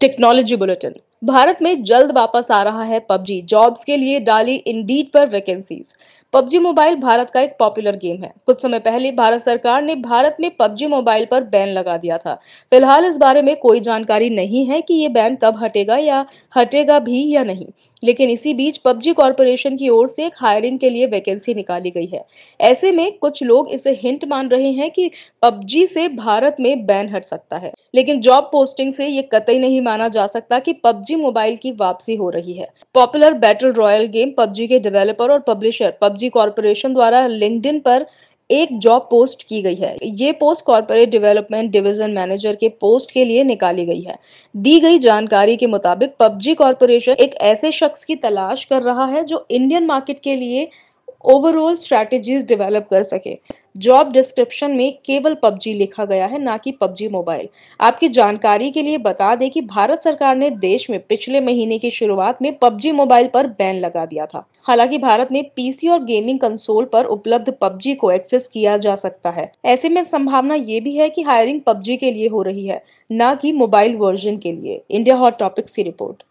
technology bulletin Bharat में जल्द वापस आ रहा है पबजी जॉब्स के लिए डाली इंडीड पर वैकेंसीज पबजी मोबाइल भारत का एक पॉपुलर गेम है कुछ समय पहले भारत सरकार ने भारत में पबजी मोबाइल पर बैन लगा दिया था फिलहाल इस बारे में कोई जानकारी नहीं है कि ये बैन कब हटेगा या हटेगा भी या नहीं लेकिन इसी बीच पबजी कॉरपोरेशन की ओर से एक हायरिंग के लिए वैकेंसी निकाली गई है ऐसे में कुछ लोग इसे हिंट मान रहे हैं कि पबजी से भारत में बैन हट सकता है लेकिन जॉब पोस्टिंग से ये कतई नहीं माना जा सकता कि पबजी मोबाइल की वापसी हो रही है popular battle royale game PUBG के डेवलपर और पब्लिशर पबजी पबजी कॉरपोरेशन द्वारा लिंक्डइन पर एक जॉब पोस्ट की गई है ये post corporate development division manager के पोस्ट के लिए निकाली गई है दी गई जानकारी के मुताबिक पबजी कॉरपोरेशन एक ऐसे शख्स की तलाश कर रहा है जो इंडियन मार्केट के लिए ओवरऑल स्ट्रेटजीज डेवलप कर सके जॉब डिस्क्रिप्शन में केवल पबजी लिखा गया है ना कि पबजी मोबाइल आपकी जानकारी के लिए बता दें कि भारत सरकार ने देश में पिछले महीने की शुरुआत में पबजी मोबाइल पर बैन लगा दिया था हालांकि भारत में पीसी और गेमिंग कंसोल पर उपलब्ध पबजी को एक्सेस किया जा सकता है ऐसे में संभावना ये भी है कि हायरिंग पबजी के लिए हो रही है न की मोबाइल वर्जन के लिए इंडिया हॉट टॉपिक्स की रिपोर्ट